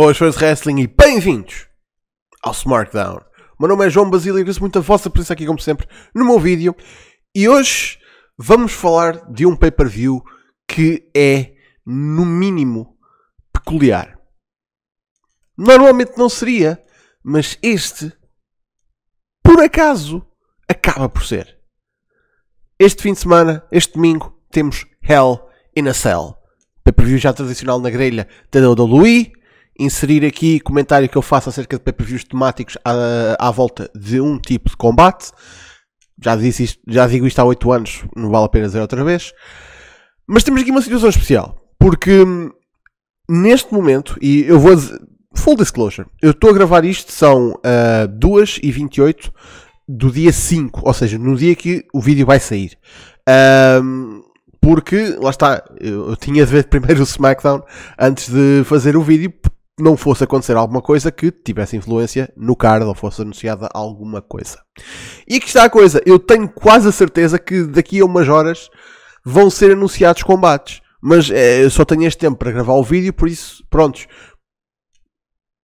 Boas fãs de wrestling e bem-vindos ao SmackDown. O meu nome é João Basílio e agradeço muito a vossa presença aqui, como sempre, no meu vídeo. E hoje vamos falar de um pay-per-view que é, no mínimo, peculiar. Normalmente não seria, mas este, por acaso, acaba por ser. Este fim de semana, este domingo, temos Hell in a Cell. Pay-per-view já tradicional na grelha da WWE inserir aqui comentário que eu faço acerca de pay-per-views temáticos à, à volta de um tipo de combate. Já, disse isto, já digo isto há 8 anos, não vale a pena dizer outra vez. Mas temos aqui uma situação especial, porque hum, neste momento, e eu vou dizer, full disclosure, eu estou a gravar isto, são uh, ah, 2 e 28 do dia 5, ou seja, no dia que o vídeo vai sair. Um, porque, lá está, eu, eu tinha de ver primeiro o SmackDown antes de fazer o vídeo, não fosse acontecer alguma coisa que tivesse influência no card ou fosse anunciada alguma coisa. E aqui está a coisa, eu tenho quase a certeza que daqui a umas horas vão ser anunciados combates. Mas é, eu só tenho este tempo para gravar o vídeo, por isso, prontos.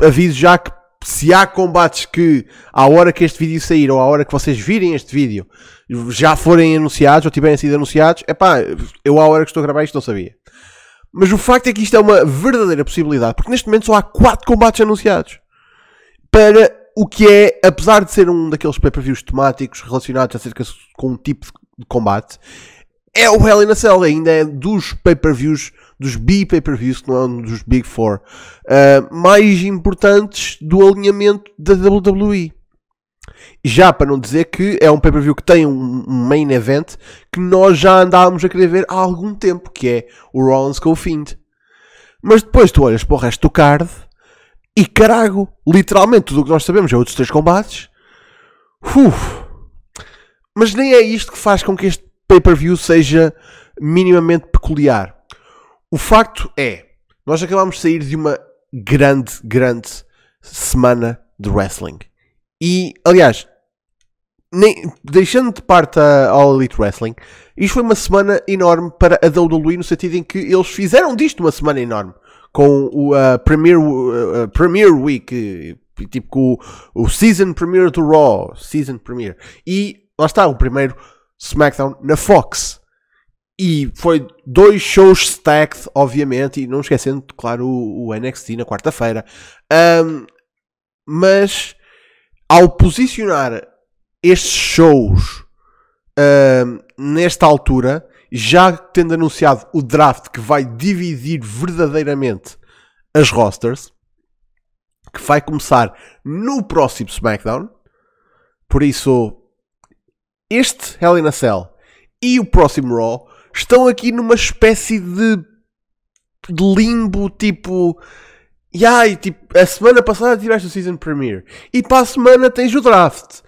Aviso já que se há combates que, à hora que este vídeo sair, ou à hora que vocês virem este vídeo, já forem anunciados ou tiverem sido anunciados, é pá, eu à hora que estou a gravar isto não sabia. Mas o facto é que isto é uma verdadeira possibilidade, porque neste momento só há 4 combates anunciados. Para o que é, apesar de ser um daqueles pay-per-views temáticos relacionados acerca com um tipo de combate, é o Hell in a Cell, ainda é dos pay-per-views, dos big pay-per-views, que não é um dos big four, uh, mais importantes do alinhamento da WWE. Já para não dizer que é um pay-per-view que tem um, main event que nós já andávamos a querer ver há algum tempo, que é o Rollins com o Fiend. Mas depois tu olhas para o resto do card e carago, literalmente tudo o que nós sabemos é outros três combates. Uf. Mas nem é isto que faz com que este pay-per-view seja minimamente peculiar. O facto é, nós acabámos de sair de uma grande, grande semana de wrestling. E, aliás, nem, deixando de parte a All Elite Wrestling, isto foi uma semana enorme para a WWE no sentido em que eles fizeram disto uma semana enorme com o uh, Premier, uh, Premier Week, tipo com o, Season Premiere do Raw, Season Premiere. E lá está, o primeiro SmackDown na Fox. E foi dois shows stacked, obviamente, e não esquecendo, claro, o, o NXT na quarta-feira. Um, mas ao posicionar estes shows uh, nesta altura, já tendo anunciado o draft que vai dividir verdadeiramente as rosters, que vai começar no próximo SmackDown. Por isso, este Hell in a Cell e o próximo Raw estão aqui numa espécie de limbo tipo e ai, tipo, a semana passada tiveste o Season Premiere e para a semana tens o draft.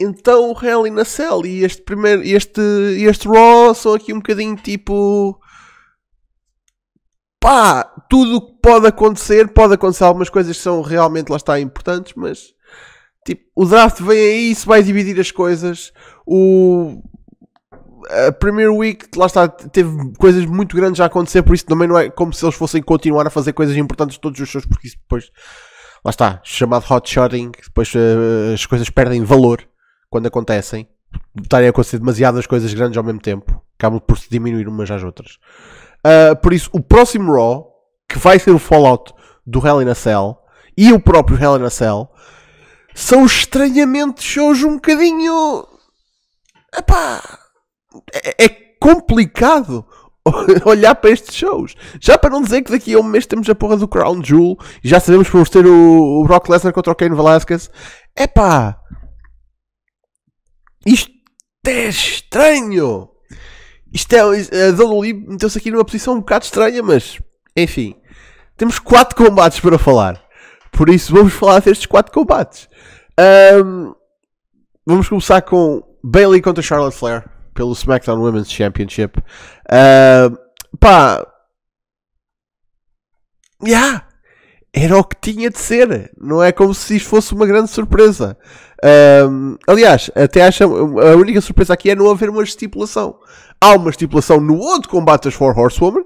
Então o Hell in a Cell e este primeiro, este, este Raw são aqui um bocadinho tipo. Pá, tudo o que pode acontecer, pode acontecer algumas coisas que são realmente lá está importantes, mas tipo, o draft vem aí, isso vai dividir as coisas. O a Premier Week, lá está, teve coisas muito grandes a acontecer, por isso também não é como se eles fossem continuar a fazer coisas importantes todos os shows, porque isso depois, lá está, chamado hot shotting, depois uh, as coisas perdem valor quando acontecem, estarem a acontecer demasiadas coisas grandes ao mesmo tempo, acabam por se diminuir umas às outras. Uh, por isso, o próximo Raw, que vai ser o Fallout do Hell in a Cell, e o próprio Hell in a Cell, são estranhamente shows um bocadinho. Epá, é, é, é, complicado olhar para estes shows. Já para não dizer que daqui a um mês temos a porra do Crown Jewel e já sabemos que vamos ter o, Brock Lesnar contra o Kane Velasquez. É pá, isto é estranho. Isto é, a Dolly meteu-se aqui numa posição um bocado estranha, mas enfim, temos quatro combates para falar. Por isso vamos falar destes quatro combates. Um, vamos começar com Bailey contra Charlotte Flair pelo SmackDown Women's Championship. Uh, pá. Yeah! Era o que tinha de ser. Não é como se isto fosse uma grande surpresa. aliás, até acho a única surpresa aqui é não haver uma estipulação. Há uma estipulação no outro combate das Four Horsewomen,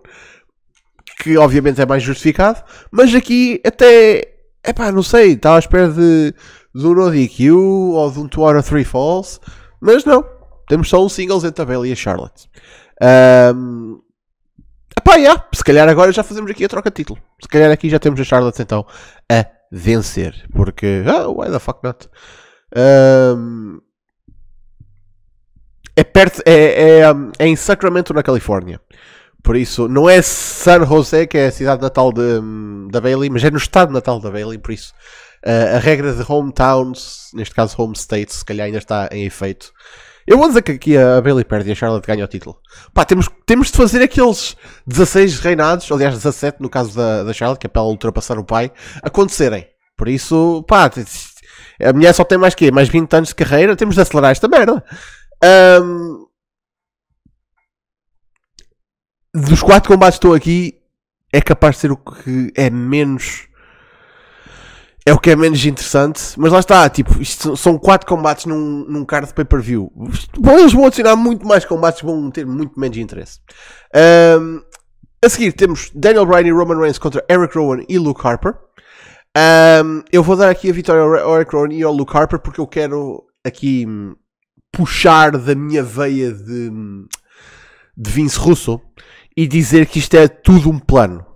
que obviamente é mais justificado, mas aqui até. É pá, não sei. Estava à espera de, de um no DQ ou de um 2 out 3 falls, mas não temos só um singles entre a Bailey e a Charlotte. Um, epá, yeah, se calhar agora já fazemos aqui a troca de título. Se calhar aqui já temos a Charlotte então a vencer. Porque, ah, oh, why the fuck not? Um, é, perto, é, é, é em Sacramento, na Califórnia. Por isso, não é San José, que é a cidade natal de, da Bailey, mas é no estado natal da Bailey, por isso. Uh, a regra de hometowns, neste caso home states, se calhar ainda está em efeito. Eu vou dizer que aqui a Bailey perde e a Charlotte ganha o título. Pá, temos, temos de fazer aqueles 16 reinados, aliás 17 no caso da, da Charlotte, que é para ela ultrapassar o pai, acontecerem. Por isso, pá, a mulher só tem mais que Mais 20 anos de carreira, temos de acelerar esta merda. Um, dos quatro combates que estou aqui, é capaz de ser o que é menos é o que é menos interessante, mas lá está, tipo, isto são quatro combates num, num card de pay-per-view. eles vão adicionar muito mais combates, vão ter muito menos interesse. Um, a seguir temos Daniel Bryan e Roman Reigns contra Eric Rowan e Luke Harper. Um, eu vou dar aqui a vitória ao Eric Rowan e ao Luke Harper porque eu quero aqui hum, puxar da minha veia de, hum, de Vince Russo e dizer que isto é tudo um plano.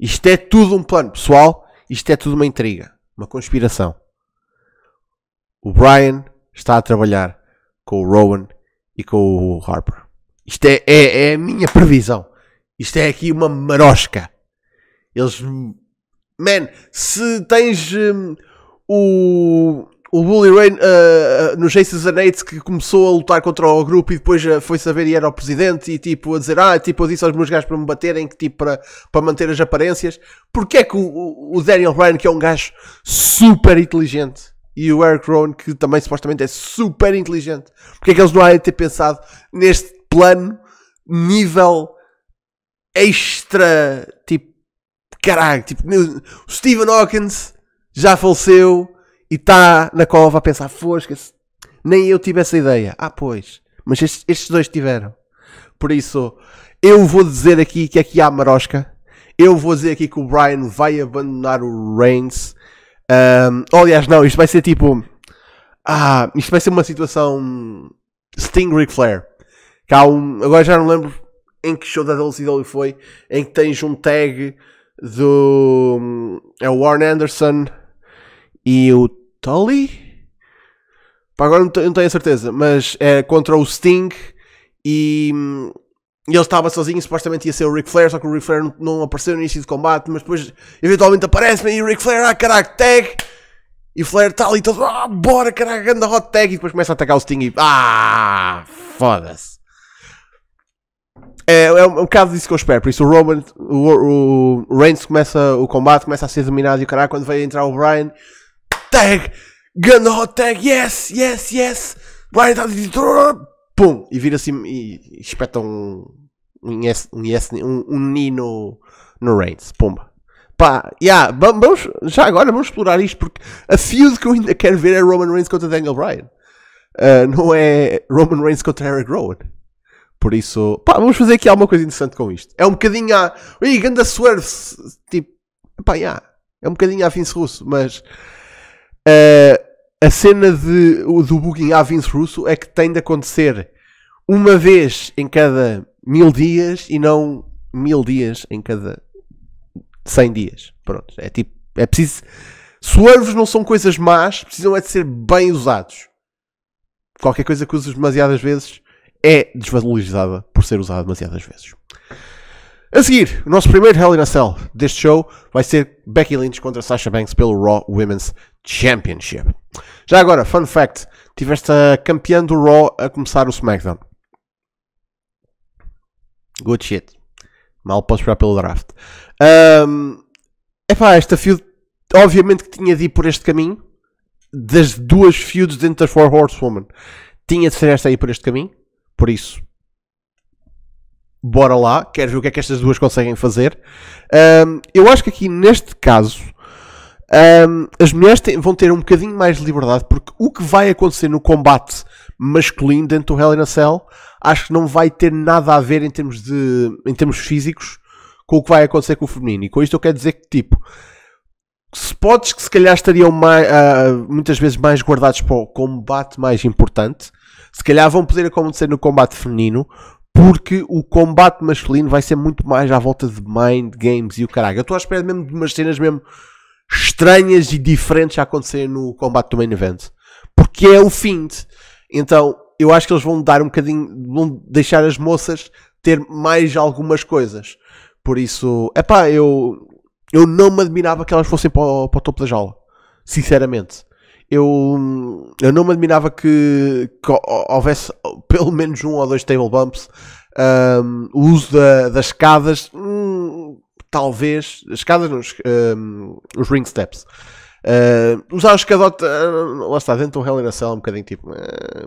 Isto é tudo um plano, pessoal. Isto é tudo uma intriga, uma conspiração. O Brian está a trabalhar com o Rowan e com o Harper. Isto é, é, é a minha previsão. Isto é aqui uma marosca. Eles. Man, se tens hum, o o Bully Ray uh, no jason Season que começou a lutar contra o grupo e depois eh, foi saber e era o presidente e tipo a dizer ah, tipo eu disse aos meus gajos para me baterem que tipo para, para manter as aparências porque é que o, o Daniel Ryan que é um gajo super inteligente e o Eric Rowan que também supostamente é super inteligente porque é que eles não há ter pensado neste plano nível extra tipo caralho tipo o Stephen Hawkins já faleceu e está na cova a pensar: fosca-se, nem eu tive essa ideia. Ah, pois, mas estes, estes, dois tiveram. Por isso, eu vou dizer aqui que aqui há marosca. Eu vou dizer aqui que o Brian vai abandonar o Reigns. Um, aliás, não, isto vai ser tipo. Ah, isto vai ser uma situação Sting Ric Flair. Que há um. Agora já não lembro em que show da WCW foi. Em que tens um tag do. É o Warren Anderson e o Tully? Pá, agora não, não tenho a certeza, mas é contra o Sting e, hum, e ele estava sozinho, supostamente ia ser o Ric Flair, só que o Ric Flair não, não apareceu no início do combate, mas depois eventualmente aparece e o Ric Flair, ah caraca, tag! E o Flair está ali todo, ah, bora caraca, grande hot tag! E depois começa a atacar o Sting e, ah, foda-se! É, é um, é um bocado disso que eu espero, por isso o Roman, o, o, o Reigns começa, o combate começa a ser dominado e o caraca, quando vai entrar o Brian tag, ganda hot tag, yes, yes, yes, vai estar tá, tá, tá, pum, e vira assim e, espeta um, um yes, um, yes, um, um nino no Reigns, pumba. Pá, yeah, vamos, já agora vamos explorar isto porque a feud que eu ainda quero ver é Roman Reigns contra Daniel Bryan. Uh, não é Roman Reigns contra Eric Rowan. Por isso, pá, vamos fazer aqui alguma coisa interessante com isto. É um bocadinho a. Ih, ganda swerve! Tipo, pá, yeah, é um bocadinho a Vince Russo, mas uh, a cena de, do booking à Vince Russo é que tem de acontecer uma vez em cada mil dias e não mil dias em cada cem dias. Pronto, é tipo, é preciso. Swervos não são coisas más, precisam é de ser bem usados. Qualquer coisa que uses demasiadas vezes é desvalorizada por ser usada demasiadas vezes. A seguir, o nosso primeiro Hell in a Cell deste show vai ser Becky Lynch contra Sasha Banks pelo Raw Women's Championship. Já agora, fun fact: tiveste a campeã do Raw a começar o SmackDown. Good shit. Mal posso esperar pelo draft. Um, epá, esta feud, obviamente que tinha de ir por este caminho. Das duas feuds dentro das Four Horsewomen, tinha de ser esta aí por este caminho. Por isso, bora lá. Quero ver o que é que estas duas conseguem fazer. Um, eu acho que aqui neste caso um, as mulheres têm, vão ter um bocadinho mais de liberdade, porque o que vai acontecer no combate masculino dentro do Hell in a Cell, acho que não vai ter nada a ver em termos, de, em termos físicos com o que vai acontecer com o feminino. E com isto eu quero dizer que, tipo, spots que se calhar estariam mais, uh, ah, muitas vezes mais guardados para o combate mais importante, se calhar vão poder acontecer no combate feminino, porque o combate masculino vai ser muito mais à volta de mind games e o caralho. Eu estou à espera mesmo de umas cenas mesmo estranhas e diferentes a acontecer no combate do main event. Porque é o fim. Então, eu acho que eles vão dar um bocadinho, vão deixar as moças ter mais algumas coisas. Por isso, é pá, eu, eu não me admirava que elas fossem para o, para o topo da jaula. Sinceramente. Eu, eu não me admirava que, que houvesse pelo menos um ou dois table bumps. Um, o uso da, das escadas. Hum, talvez, escadas nos, um, ehm, os ring steps. Uh, usar o escadote, uh, lá está, dentro de um Hell in a Cell, um bocadinho tipo, uh,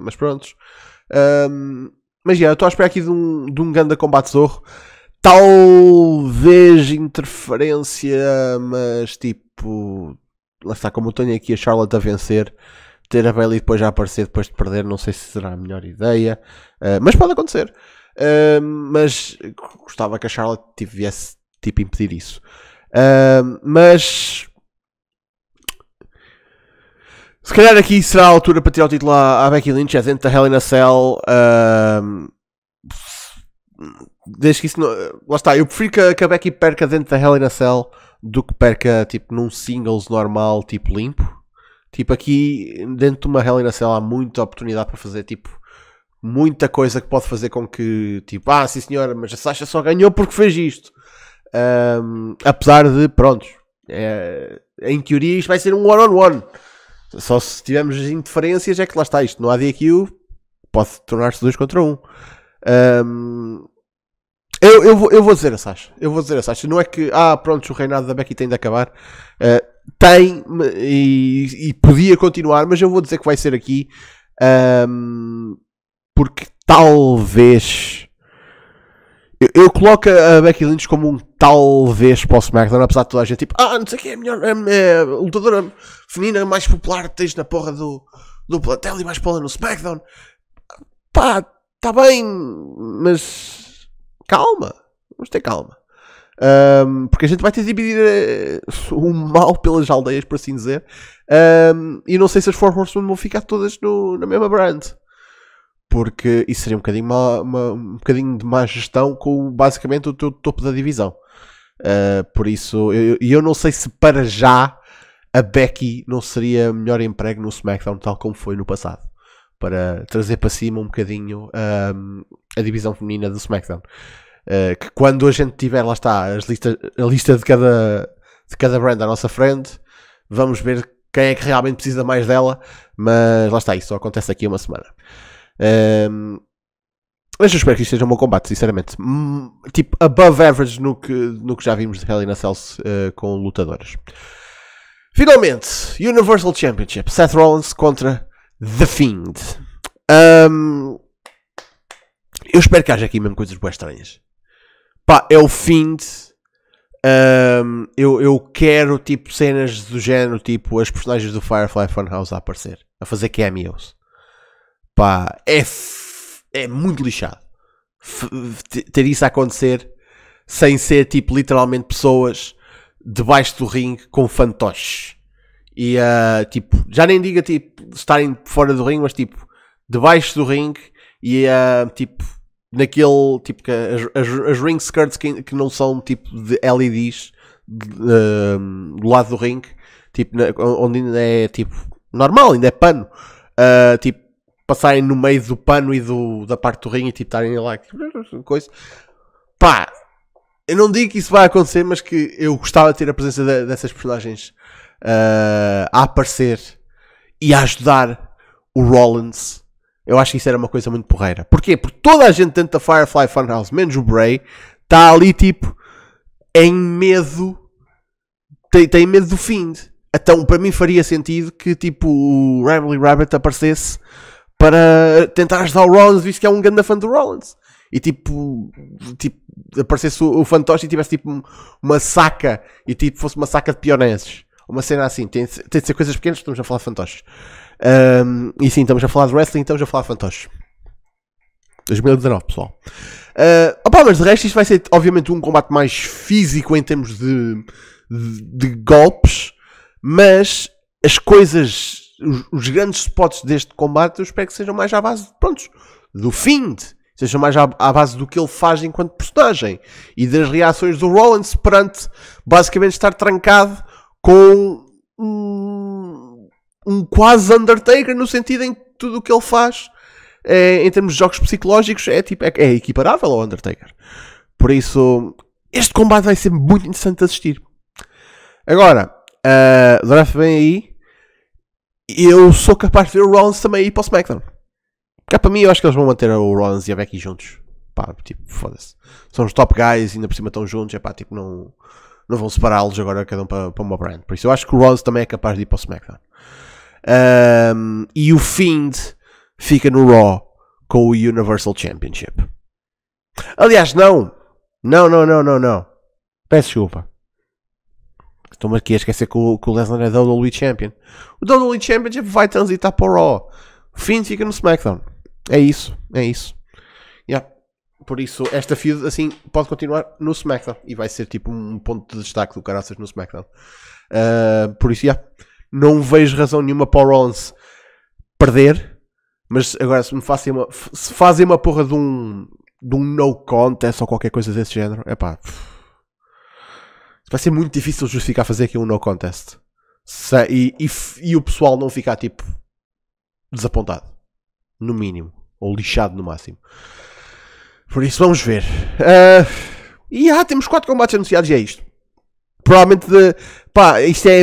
mas prontos. Um, mas já, yeah, estou à espera aqui de um, de um ganda combate zorro. Talvez interferência, mas tipo, lá está, como eu tenho aqui a Charlotte a vencer, ter a Bailey depois já aparecer, depois de perder, não sei se será a melhor ideia, uh, mas pode acontecer. mas gostava que a Charlotte tivesse tipo, impedir isso. Uh, mas se calhar aqui será a altura para tirar o título à, à Becky Lynch, é dentro da Hell in a Cell. Uh, desde que isso não. Lá está, eu prefiro que, que a Becky perca dentro da Hell in a Cell do que perca tipo num singles normal, tipo limpo. Tipo, aqui dentro de uma Hell in a Cell há muita oportunidade para fazer, tipo, muita coisa que pode fazer com que, tipo, ah, sim senhora, mas a Sasha só ganhou porque fez isto. Um, apesar de, prontos, é, em teoria isto vai ser um one-on-one. -on -one. Só se tivermos indiferenças é que lá está isto. No ADQ pode tornar-se dois contra um. um eu, eu, vou, eu vou dizer a Sasha. Eu vou dizer a Sasha. Não é que, ah, pronto, o reinado da Becky tem de acabar. Uh, tem e, e, podia continuar, mas eu vou dizer que vai ser aqui. Um, porque talvez. Eu, eu, coloco a Becky Lynch como um talvez para o SmackDown, apesar de toda a gente tipo, ah, não sei quem é a melhor é, é, lutadora feminina mais popular que tens na porra do, do plantel e mais para no SmackDown. Pá, está bem, mas calma, vamos ter calma. Um, porque a gente vai ter de dividir uh, o mal pelas aldeias, por assim dizer. Um, e não sei se as Four Horsemen vão ficar todas no, na mesma brand porque isso seria um bocadinho, uma, um bocadinho de má gestão com basicamente o teu topo da divisão. Uh, por isso, e eu, eu, não sei se para já a Becky não seria melhor emprego no SmackDown, tal como foi no passado, para trazer para cima um bocadinho uh, a divisão feminina do SmackDown. Uh, que quando a gente tiver, lá está, as lista, a lista de cada, de cada brand à nossa frente, vamos ver quem é que realmente precisa mais dela, mas lá está, isso só acontece aqui uma semana. Um, ehm, mas eu espero que isto seja um bom combate, sinceramente. Hum, tipo, above average no que, no que já vimos de Hell in a Cells uh, eh, com lutadoras. Finalmente, Universal Championship. Seth Rollins contra The Fiend. Um, ehm, eu espero que haja aqui mesmo coisas boas estranhas. Pá, é o Fiend. Um, ehm, eu, eu quero, tipo, cenas do género, tipo, as personagens do Firefly Funhouse a aparecer. A fazer cameos. Pá, é, f... é muito lixado. F... Ter isso a acontecer sem ser, tipo, literalmente pessoas debaixo do ringue com fantoches. E, uh, tipo, já nem diga, tipo, estarem fora do ringue, mas, tipo, debaixo do ringue e, uh, tipo, naquele, tipo, que as, as, as ring skirts que, que não são, tipo, de LEDs de, ah, do lado do ringue, tipo, na, onde ainda é, tipo, normal, ainda é pano. Uh, tipo, passarem no meio do pano e do, da parte do ringue e tipo, estarem lá, coisa. Pá, eu não digo que isso vai acontecer, mas que eu gostava de ter a presença de, dessas personagens uh, a aparecer e a ajudar o Rollins. Eu acho que isso era uma coisa muito porreira. Porquê? Porque toda a gente dentro da Firefly Funhouse, menos o Bray, está ali tipo em medo, tem, tem medo do fim. Então, para mim faria sentido que tipo o Ramley Rabbit aparecesse para tentar ajudar o Rollins, visto que é um grande fã do Rollins. E tipo, tipo aparecesse o, fantoche e tivesse tipo uma saca e tipo fosse uma saca de pioneses. Uma cena assim, tem, tem de ser coisas pequenas, estamos a falar de fantoches. Um, e sim, estamos a falar de wrestling, estamos a falar de fantoches. 2019, pessoal. Uh, opa, mas de resto, isto vai ser obviamente um combate mais físico em termos de, de, de golpes, mas as coisas os, os, grandes spots deste combate eu espero que sejam mais à base, prontos, do Find, Sejam mais à, à, base do que ele faz enquanto personagem. E das reações do Rollins perante basicamente estar trancado com um, um quase Undertaker no sentido em que tudo o que ele faz é, em termos de jogos psicológicos é, tipo, é, é equiparável ao Undertaker. Por isso, este combate vai ser muito interessante de assistir. Agora, uh, draft vem aí eu sou capaz de ver o Rollins também ir para o SmackDown. Porque para mim eu acho que eles vão manter o Rollins e a Becky juntos. Pá, tipo, foda-se. São os top guys, ainda por cima estão juntos. É pá, tipo, não, não vão separá-los agora cada um para, para uma brand. Por isso eu acho que o Rollins também é capaz de ir para o SmackDown. Um, e o Fiend fica no Raw com o Universal Championship. Aliás, não. Não, não, não, não, não. Peço desculpa. Estou-me aqui a esquecer que o, que o Lesnar é WWE Champion. O WWE Championship vai transitar para o Raw. Finn fica no SmackDown. É isso, é isso. Yeah. Por isso, esta feud, assim, pode continuar no SmackDown. E vai ser, tipo, um ponto de destaque do caraças no SmackDown. Uh, por isso, yeah. Não vejo razão nenhuma para o Rollins perder. Mas agora, se me fazem uma, se fazem uma porra de um, de um no contest ou qualquer coisa desse género, é pá vai ser muito difícil justificar fazer aqui um no contest. Se, e, e, e o pessoal não ficar tipo desapontado, no mínimo, ou lixado no máximo. Por isso vamos ver. Uh, e há ah, temos quatro combates anunciados e é isto. Provavelmente de, pá, isto é.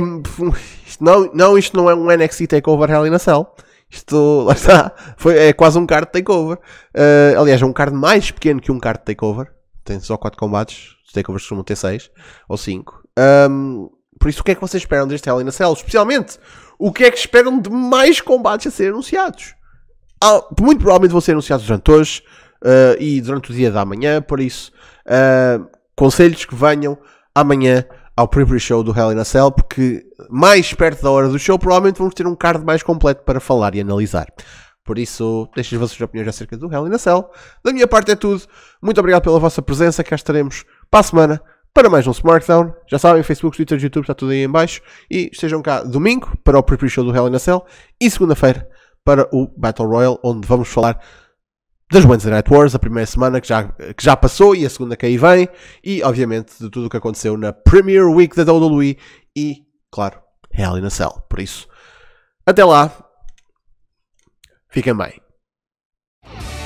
Isto não, não, isto não é um NXT Takeover Hell in a Cell. Isto, lá está, foi, é quase um card takeover. Uh, aliás, é um card mais pequeno que um card takeover. Tem só 4 combates, takeovers costumam ter 6 ou 5. Um, por isso, o que é que vocês esperam deste Hell in a Cell? Especialmente, o que é que esperam de mais combates a serem anunciados? Ah, muito provavelmente vão ser anunciados durante hoje uh, e durante o dia da manhã, por isso, uh, conselhos que venham amanhã ao pre show do Hell in a Cell, porque mais perto da hora do show provavelmente vamos ter um card mais completo para falar e analisar. Por isso, deixem as vossas opiniões acerca do Hell in a Cell. Da minha parte é tudo. Muito obrigado pela vossa presença. Cá estaremos para a semana para mais um Smartdown. Já sabem, Facebook, Twitter, YouTube, está tudo aí em baixo. E estejam cá domingo para o preview show do Hell in a Cell e segunda-feira para o Battle Royale, onde vamos falar das Wednesday Night Wars, a primeira semana que já, que já passou e a segunda que aí vem. E, obviamente, de tudo o que aconteceu na Premier Week da WWE e, claro, Hell in a Cell. Por isso, até lá. Fiquem bem.